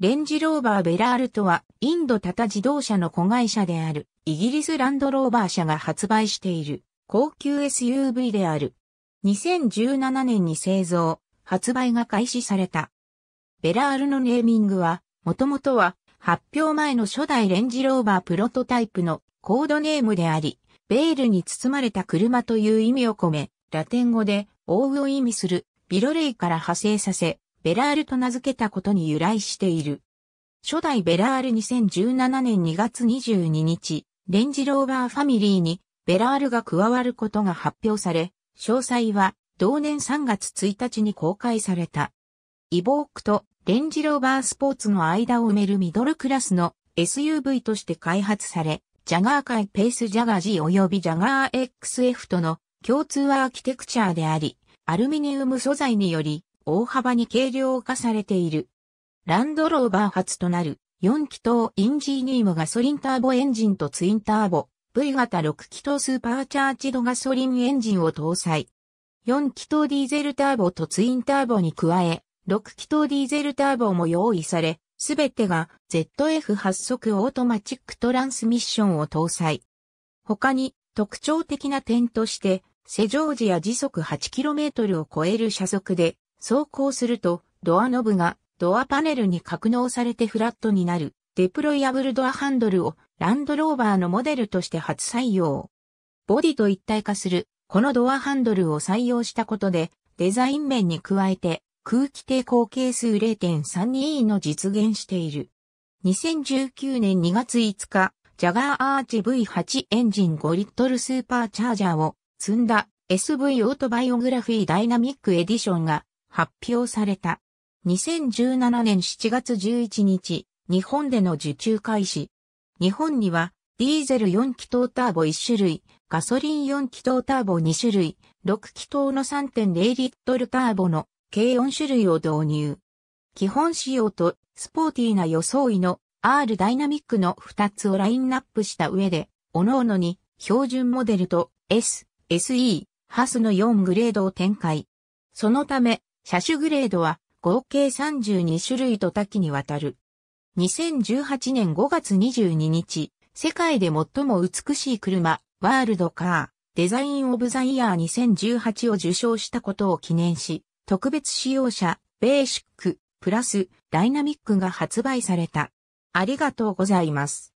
レンジローバーベラールとは、インドタタ自動車の子会社である、イギリスランドローバー社が発売している、高級 SUV である。2017年に製造、発売が開始された。ベラールのネーミングは、もともとは、発表前の初代レンジローバープロトタイプのコードネームであり、ベールに包まれた車という意味を込め、ラテン語で、オウを意味する、ビロレイから派生させ、ベラールと名付けたことに由来している。初代ベラール2017年2月22日、レンジローバーファミリーにベラールが加わることが発表され、詳細は同年3月1日に公開された。イボークとレンジローバースポーツの間を埋めるミドルクラスの SUV として開発され、ジャガー界ペースジャガー G 及びジャガー XF との共通アーキテクチャであり、アルミニウム素材により大幅に軽量化されている。ランドローバー初となる4気筒インジーニームガソリンターボエンジンとツインターボ V 型6気筒スーパーチャーチドガソリンエンジンを搭載。4気筒ディーゼルターボとツインターボに加え、6気筒ディーゼルターボも用意され、すべてが ZF8 速オートマチックトランスミッションを搭載。他に特徴的な点として、施錠時や時速 8km を超える車速で走行すると、ドアノブがドアパネルに格納されてフラットになる、デプロイアブルドアハンドルをランドローバーのモデルとして初採用。ボディと一体化する、このドアハンドルを採用したことで、デザイン面に加えて、空気抵抗係数 0.32E の実現している。2019年2月5日、ジャガーアーチ V8 エンジン5リットルスーパーチャージャーを積んだ SV オートバイオグラフィーダイナミックエディションが発表された。2017年7月11日、日本での受注開始。日本には、ディーゼル4気筒ターボ1種類、ガソリン4気筒ターボ2種類、6気筒の3.0リットルターボの計4種類を導入。基本仕様とスポーティーな装いの R ダイナミックの2つをラインナップした上で、各々に標準モデルと S、SE、ハスの4グレードを展開。そのため、車種グレードは合計32種類と多岐にわたる。2018年5月22日、世界で最も美しい車、ワールドカー、デザインオブザイヤー2018を受賞したことを記念し、特別使用車、ベーシック、プラス、ダイナミックが発売された。ありがとうございます。